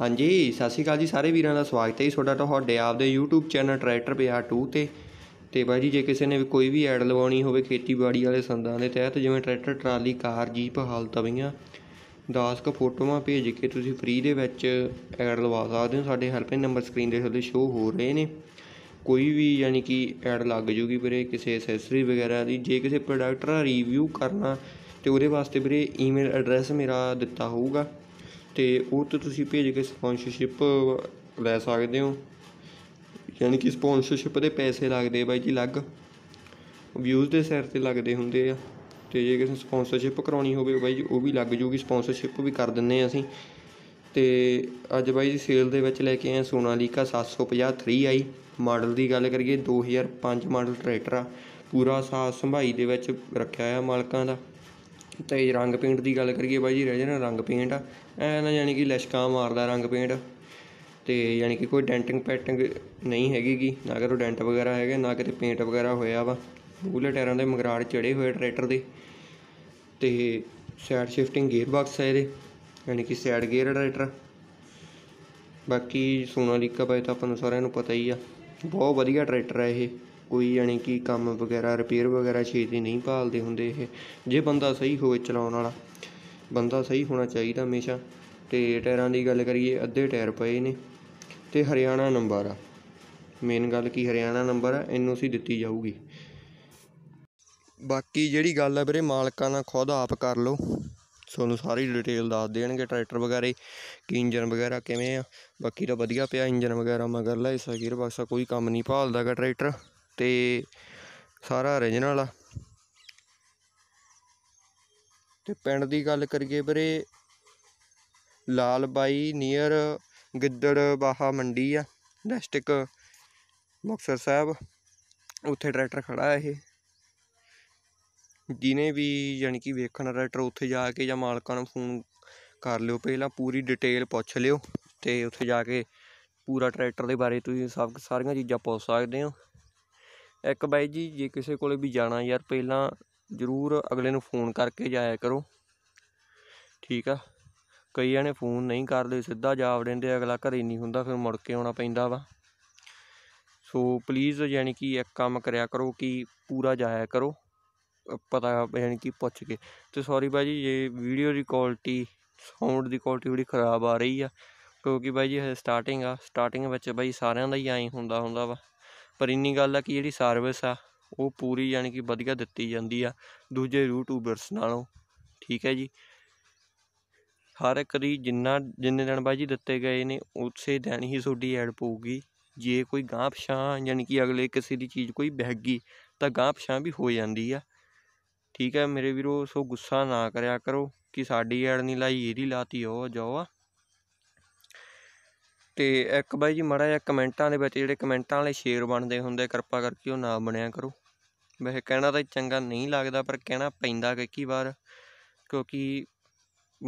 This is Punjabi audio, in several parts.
ਹਾਂਜੀ ਸਤਿ ਸ਼੍ਰੀ ਅਕਾਲ ਜੀ ਸਾਰੇ ਵੀਰਾਂ ਦਾ ਸਵਾਗਤ ਹੈ ਜੀ ਤੁਹਾਡਾ ਤੁਹਾਡੇ ਆਪਦੇ YouTube ਚੈਨਲ ਟਰੈਕਟਰ ਪਿਆ 2 ਤੇ ਤੇ ਬਾਈ ਜੀ ਜੇ ਕਿਸੇ ਨੇ ਕੋਈ ਵੀ ਐਡ ਲਵਾਉਣੀ ਹੋਵੇ ਖੇਤੀਬਾੜੀ ਵਾਲੇ ਸੰਦਾਂ ਦੇ ਤਹਿਤ ਜਿਵੇਂ ਟਰੈਕਟਰ ਟਰਾਲੀ ਕਾਰ ਜੀਪ ਹਾਲ ਤਵੀਆਂ ਦਾਸ ਕੋ ਫੋਟੋਆਂ ਭੇਜ ਕੇ ਤੁਸੀਂ ਫ੍ਰੀ ਦੇ ਵਿੱਚ ਐਡ ਲਵਾ ਸਕਦੇ ਹੋ ਸਾਡੇ ਹੈਲਪਲਾਈਨ ਨੰਬਰ ਸਕਰੀਨ ਦੇ ਥੱਲੇ ਸ਼ੋ ਹੋ ਰਹੇ ਨੇ ਕੋਈ ਵੀ ਯਾਨੀ ਕਿ ਐਡ ਲੱਗ ਜੂਗੀ ਵੀਰੇ ਕਿਸੇ ਐਸੈਸਰੀ ਵਗੈਰਾ ਦੀ ਜੇ ਕਿਸੇ ਪ੍ਰੋਡਕਟ ਦਾ ਰਿਵਿਊ ਕਰਨਾ ਤੇ ਉਹਦੇ ਵਾਸਤੇ ਵੀਰੇ ਈਮੇਲ ਐਡਰੈਸ ਮੇਰਾ ਦਿੱਤਾ ਹੋਊਗਾ ਤੇ ਉਹ ਤੇ ਤੁਸੀਂ ਭੇਜ ਕੇ ਸਪਾਂਸਰਸ਼ਿਪ ਲੈ ਸਕਦੇ ਹੋ ਯਾਨੀ ਕਿ ਸਪਾਂਸਰਸ਼ਿਪ ਦੇ ਪੈਸੇ ਲੱਗਦੇ ਬਾਈ ਜੀ ਲੱਗ ਵਿਊਜ਼ ਦੇ ਸਿਰ ਤੇ ਲੱਗਦੇ ਹੁੰਦੇ ਆ ਤੇ ਜੇ ਕਿਸੇ ਸਪਾਂਸਰਸ਼ਿਪ ਕਰਾਉਣੀ ਹੋਵੇ ਬਾਈ ਜੀ ਉਹ ਵੀ ਲੱਗ ਜੂਗੀ ਸਪਾਂਸਰਸ਼ਿਪ ਵੀ ਕਰ ਦਿੰਨੇ ਆ ਅਸੀਂ ਤੇ ਅੱਜ ਬਾਈ ਜੀ ਸੇਲ ਦੇ ਵਿੱਚ ਲੈ ਕੇ ਆਏ ਸੋਨਾਲੀਕਾ 753 ਆਈ ਮਾਡਲ ਦੀ ਗੱਲ ਕਰੀਏ 2005 ਮਾਡਲ ਟਰੈਕਟਰ ਆ ਪੂਰਾ ਸਾਥ ਸੰਭਾਈ ਦੇ ਵਿੱਚ ਰੱਖਿਆ ਆ ਮਾਲਕਾਂ ਦਾ ਤੇ ਰੰਗ ਪੇਂਟ ਦੀ ਗੱਲ ਕਰੀਏ ਬਾਈ ਜੀ ਰਹਿ ਜਾਣਾ ਰੰਗ ਪੇਂਟ ਐ ਨਾ ਯਾਨੀ ਕਿ ਲਸ਼ਕਾ ਮਾਰਦਾ ਰੰਗ ਪੇਂਟ ਤੇ ਯਾਨੀ ਕਿ ਕੋਈ ਡੈਂਟਿੰਗ ਪੈਟਿੰਗ ਨਹੀਂ ਹੈਗੀ ਕੀ ਨਾ ਕਰੋ ਡੈਂਟ ਵਗੈਰਾ ਹੈਗੇ ਨਾ ਕਿਤੇ ਪੇਂਟ ਵਗੈਰਾ ਹੋਇਆ ਵਾ ਬੂਲੇ ਟਾਇਰਾਂ ਦੇ ਮਗਰਾੜ ਚੜੇ ਹੋਏ ਟਰੈਕਟਰ ਦੇ ਤੇ ਸਾਈਡ ਸ਼ਿਫਟਿੰਗ ਗੇਅਰ ਬਾਕਸ ਹੈ ਇਹਦੇ ਯਾਨੀ ਕਿ ਸਾਈਡ ਗੇਅਰ ਟਰੈਕਟਰ ਬਾਕੀ ਸੋਨਾਲੀਕਾ ਬਾਈ ਤਾਂ ਆਪਾਂ ਨੂੰ ਸਾਰਿਆਂ ਨੂੰ ਪਤਾ ਹੀ ਆ ਬਹੁਤ ਵਧੀਆ ਟਰੈਕਟਰ ਹੈ ਇਹ ਕੋਈ ਯਾਨੀ ਕਿ ਕੰਮ ਵਗੈਰਾ ਰਿਪੇਅਰ ਵਗੈਰਾ ਛੇਤੀ ਨਹੀਂ ਭਾਲਦੇ ਹੁੰਦੇ ਇਹ ਜੇ ਬੰਦਾ ਸਹੀ ਹੋਵੇ ਚਲਾਉਣ ਵਾਲਾ ਬੰਦਾ ਸਹੀ ਹੋਣਾ ਚਾਹੀਦਾ ਹਮੇਸ਼ਾ ਤੇ ਟਾਇਰਾਂ ਦੀ ਗੱਲ ਕਰੀਏ ਅੱਧੇ ਟਾਇਰ ਪਏ ਨੇ ਤੇ ਹਰਿਆਣਾ ਨੰਬਰ ਆ ਮੇਨ ਗੱਲ ਕੀ ਹਰਿਆਣਾ ਨੰਬਰ ਆ ਐਨਓਸੀ ਦਿੱਤੀ ਜਾਊਗੀ ਬਾਕੀ ਜਿਹੜੀ ਗੱਲ ਆ ਵੀਰੇ ਮਾਲਕਾਂ ਨਾਲ ਖੁਦ ਆਪ ਕਰ ਲਓ ਤੁਹਾਨੂੰ ਸਾਰੀ ਡਿਟੇਲ ਦੱਸ ਦੇਣਗੇ ਟਰੈਕਟਰ ਵਗੈਰਾ ਕੀ ਇੰਜਨ ਵਗੈਰਾ ਕਿਵੇਂ ਆ ਬਾਕੀ ਤਾਂ ਵਧੀਆ ਪਿਆ ਇੰਜਨ ਵਗੈਰਾ ਮਗਰਲਾ ਹਿੱਸਾ ਗੀਅਰ ਬਾਕਸਾ ਕੋਈ ਕੰਮ ਨਹੀਂ ਭਾਲਦਾਗਾ ਟਰੈਕਟਰ ਤੇ ਸਾਰਾ ਓਰੀਜਨਲ ਆ ਤੇ ਪਿੰਡ ਦੀ ਗੱਲ ਕਰੀਏ ਵੀਰੇ ਲਾਲ ਬਾਈ ਨੀਅਰ ਗਿੱਦੜ ਬਾਹਾ ਮੰਡੀ ਆ ਡਿਸਟ੍ਰਿਕ ਮੁਕਸਰ ਸਾਹਿਬ ਉੱਥੇ ਟਰੈਕਟਰ ਖੜਾ ਇਹ ਜਿਨੇ ਵੀ ਯਾਨੀ ਕਿ ਵੇਖਣ ਟਰੈਕਟਰ ਉੱਥੇ ਜਾ ਕੇ ਜਾਂ ਮਾਲਕਾਂ ਨੂੰ ਫੋਨ ਕਰ ਲਿਓ ਪਹਿਲਾਂ ਪੂਰੀ ਡਿਟੇਲ ਪੁੱਛ ਲਿਓ ਤੇ ਉੱਥੇ ਜਾ ਕੇ ਪੂਰਾ ਟਰੈਕਟਰ ਦੇ ਬਾਰੇ ਤੁਸੀਂ ਸਭ ਸਾਰੀਆਂ ਚੀਜ਼ਾਂ ਪੁੱਛ ਸਕਦੇ ਹੋ ਇੱਕ ਬਾਈ ਜੀ ਜੇ ਕਿਸੇ ਕੋਲੇ ਵੀ ਜਾਣਾ ਯਾਰ ਪਹਿਲਾਂ ਜ਼ਰੂਰ ਅਗਲੇ ਨੂੰ ਫੋਨ ਕਰਕੇ ਜਾਇਆ ਕਰੋ ਠੀਕ ਆ ਕਈ ਜਣੇ ਫੋਨ ਨਹੀਂ ਕਰਦੇ ਸਿੱਧਾ ਜਾ ਵੜਦੇ ਅਗਲਾ ਘਰੇ ਨਹੀਂ ਹੁੰਦਾ ਫਿਰ ਮੁੜ ਕੇ ਆਉਣਾ ਪੈਂਦਾ ਵਾ ਸੋ ਪਲੀਜ਼ ਯਾਨੀ ਕਿ ਇੱਕ ਕੰਮ ਕਰਿਆ ਕਰੋ ਕਿ ਪੂਰਾ ਜਾਇਆ ਕਰੋ ਪਤਾ ਯਾਨੀ ਕਿ ਪੁੱਛ ਕੇ ਤੇ ਸੌਰੀ ਬਾਈ ਜੀ ਜੇ ਵੀਡੀਓ ਦੀ ਕੁਆਲਿਟੀ ਸਾਊਂਡ ਦੀ ਕੁਆਲਿਟੀ ਬੜੀ ਖਰਾਬ ਆ ਰਹੀ ਆ ਕਿਉਂਕਿ ਬਾਈ ਜੀ ਹਜੇ ਸਟਾਰਟਿੰਗ ਆ ਸਟਾਰਟਿੰਗ ਵਿੱਚ ਬਾਈ ਸਾਰਿਆਂ ਦਾ ਹੀ ਐਂ ਹੁੰਦਾ ਹੁੰਦਾ ਵਾ ਪਰ ਇੰਨੀ ਗੱਲ ਆ ਕਿ ਜਿਹੜੀ ਸਰਵਿਸ ਆ ਉਹ ਪੂਰੀ ਯਾਨੀ ਕਿ ਵਧੀਆ ਦਿੱਤੀ ਜਾਂਦੀ ਆ ਦੂਜੇ ਯੂਟਿਊਬਰਸ ਨਾਲੋਂ ਠੀਕ ਹੈ ਜੀ ਹਰ ਇੱਕ ਦੀ ਜਿੰਨਾ ਜਿੰਨੇ ਦਿਨ ਬਾਜੀ ਦਿੱਤੇ ਗਏ ਨੇ ਉਸੇ ਦਿਨ ਹੀ ਤੁਹਾਡੀ ਐਡ ਪਊਗੀ ਜੇ ਕੋਈ ਗਾਂ ਪਛਾਂ ਯਾਨੀ ਕਿ ਅਗਲੇ ਕਿਸੇ ਦੀ ਚੀਜ਼ ਕੋਈ ਗਈ ਤਾਂ ਗਾਂ ਪਛਾਂ ਵੀ ਹੋ ਜਾਂਦੀ ਆ ਠੀਕ ਹੈ ਮੇਰੇ ਵੀਰੋ ਸੋ ਗੁੱਸਾ ਨਾ ਕਰਿਆ ਕਰੋ ਕਿ ਸਾਡੀ ਐਡ ਨਹੀਂ ਲਾਈ ਇਹਦੀ ਲਾਤੀ ਉਹ ਜਾਓ ਆ ਤੇ ਇੱਕ ਬਾਈ ਜੀ ਮਾੜਾ ਜਿਹਾ ਕਮੈਂਟਾਂ ਦੇ ਵਿੱਚ ਜਿਹੜੇ ਕਮੈਂਟਾਂ ਵਾਲੇ ਸ਼ੇਰ ਬਣਦੇ ਹੁੰਦੇ ਕਿਰਪਾ ਕਰਕੇ ਉਹ ਨਾ ਬਣਿਆ ਕਰੋ ਵੈਸੇ ਕਹਿਣਾ ਤਾਂ ਚੰਗਾ ਨਹੀਂ ਲੱਗਦਾ ਪਰ ਕਹਿਣਾ ਪੈਂਦਾ ਕਿ ਕਈ ਵਾਰ ਕਿਉਂਕਿ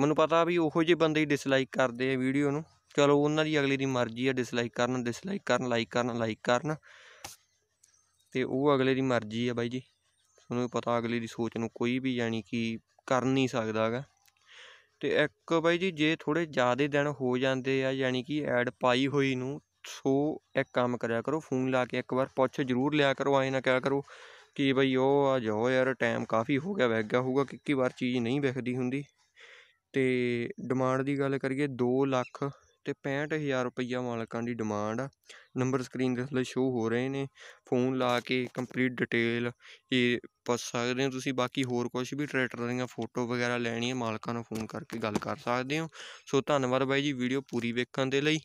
ਮੈਨੂੰ ਪਤਾ ਵੀ ਉਹੋ ਜਿਹੇ ਬੰਦੇ ਹੀ ਡਿਸਲਾਈਕ ਕਰਦੇ ਆ ਵੀਡੀਓ ਨੂੰ ਚਲੋ ਉਹਨਾਂ ਦੀ ਅਗਲੇ ਦੀ ਮਰਜ਼ੀ ਆ ਡਿਸਲਾਈਕ ਕਰਨ ਡਿਸਲਾਈਕ ਕਰਨ ਲਾਈਕ ਕਰਨ ਲਾਈਕ ਕਰਨ ਤੇ ਉਹ ਅਗਲੇ ਦੀ ਮਰਜ਼ੀ ਆ ਬਾਈ ਜੀ ਤੁਹਾਨੂੰ ਪਤਾ ਅਗਲੇ ਦੀ ਸੋਚ ਨੂੰ ਕੋਈ ਵੀ ਯਾਨੀ ਕਿ ਕਰ ਨਹੀਂ ਸਕਦਾਗਾ ਤੇ ਇੱਕ ਬਾਈ ਜੀ ਜੇ ਥੋੜੇ ਜ਼ਿਆਦਾ ਦਿਨ ਹੋ ਜਾਂਦੇ ਆ ਯਾਨੀ ਕਿ ਐਡ ਪਾਈ ਹੋਈ ਨੂੰ ਸੋ ਇੱਕ ਕੰਮ ਕਰਿਆ ਕਰੋ ਫੋਨ ਲਾ ਕੇ ਇੱਕ ਵਾਰ ਪੁੱਛ ਜ਼ਰੂਰ ਲਿਆ ਕਰੋ ਐਂ ਨਾ ਕਿਹਾ ਕਰੋ ਕਿ ਬਈ ਉਹ ਆ ਜਾਓ ਯਾਰ ਟਾਈਮ ਕਾਫੀ ਹੋ ਗਿਆ ਵਹਿ ਗਿਆ ਹੋਊਗਾ ਕਿੱਕੀ ਵਾਰ ਚੀਜ਼ ਨਹੀਂ ਵਿਕਦੀ ਹੁੰਦੀ ਤੇ ਡਿਮਾਂਡ ਦੀ ਗੱਲ ਕਰੀਏ 2 ਲੱਖ ਤੇ 65000 ਰੁਪਈਆ ਮਾਲਕਾਂ ਦੀ ਡਿਮਾਂਡ ਆ ਨੰਬਰ ਸਕਰੀਨ ਦੇ ਥੱਲੇ ਸ਼ੋ ਹੋ ਰਹੇ ਨੇ ਫੋਨ ਲਾ ਕੇ ਕੰਪਲੀਟ ਡਿਟੇਲ ਇਹ ਪੁੱਛ ਸਕਦੇ ਹੋ ਤੁਸੀਂ ਬਾਕੀ ਹੋਰ ਕੁਝ ਵੀ ਟਰੈਕਟਰ ਦੀਆਂ ਫੋਟੋ ਵਗੈਰਾ ਲੈਣੀ ਹੈ ਮਾਲਕਾਂ ਨੂੰ ਫੋਨ ਕਰਕੇ ਗੱਲ ਕਰ ਸਕਦੇ ਹੋ ਸੋ ਧੰਨਵਾਦ ਬਾਈ ਜੀ ਵੀਡੀਓ ਪੂਰੀ ਵੇਖਣ ਦੇ ਲਈ